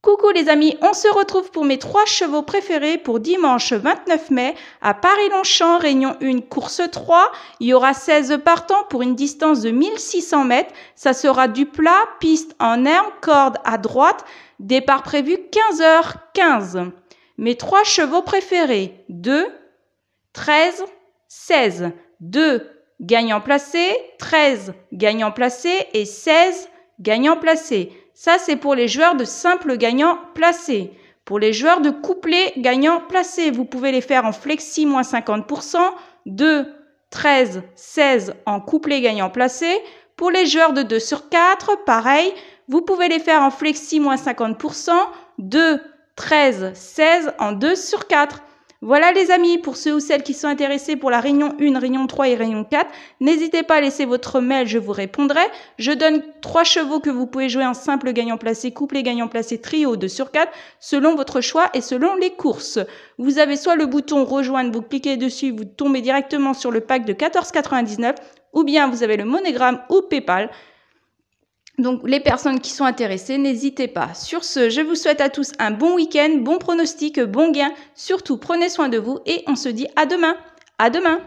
Coucou les amis, on se retrouve pour mes trois chevaux préférés pour dimanche 29 mai à Paris-Longchamp, Réunion 1, course 3. Il y aura 16 partants pour une distance de 1600 mètres. Ça sera du plat, piste en herbe, corde à droite. Départ prévu 15h15. Mes trois chevaux préférés 2, 13, 16. 2, gagnant placé, 13, gagnant placé et 16, gagnant placé. Ça, c'est pour les joueurs de simple gagnant placé. Pour les joueurs de couplet gagnant placé, vous pouvez les faire en flexi moins 50%, 2, 13, 16 en couplet gagnant placé. Pour les joueurs de 2 sur 4, pareil, vous pouvez les faire en flexi moins 50%, 2, 13, 16 en 2 sur 4. Voilà les amis, pour ceux ou celles qui sont intéressés pour la réunion 1, réunion 3 et réunion 4, n'hésitez pas à laisser votre mail, je vous répondrai. Je donne trois chevaux que vous pouvez jouer en simple gagnant placé, couple gagnant placé, trio 2 sur 4, selon votre choix et selon les courses. Vous avez soit le bouton rejoindre, vous cliquez dessus, vous tombez directement sur le pack de 14,99, ou bien vous avez le monogramme ou PayPal. Donc les personnes qui sont intéressées, n'hésitez pas. Sur ce, je vous souhaite à tous un bon week-end, bon pronostic, bon gain. Surtout, prenez soin de vous et on se dit à demain. À demain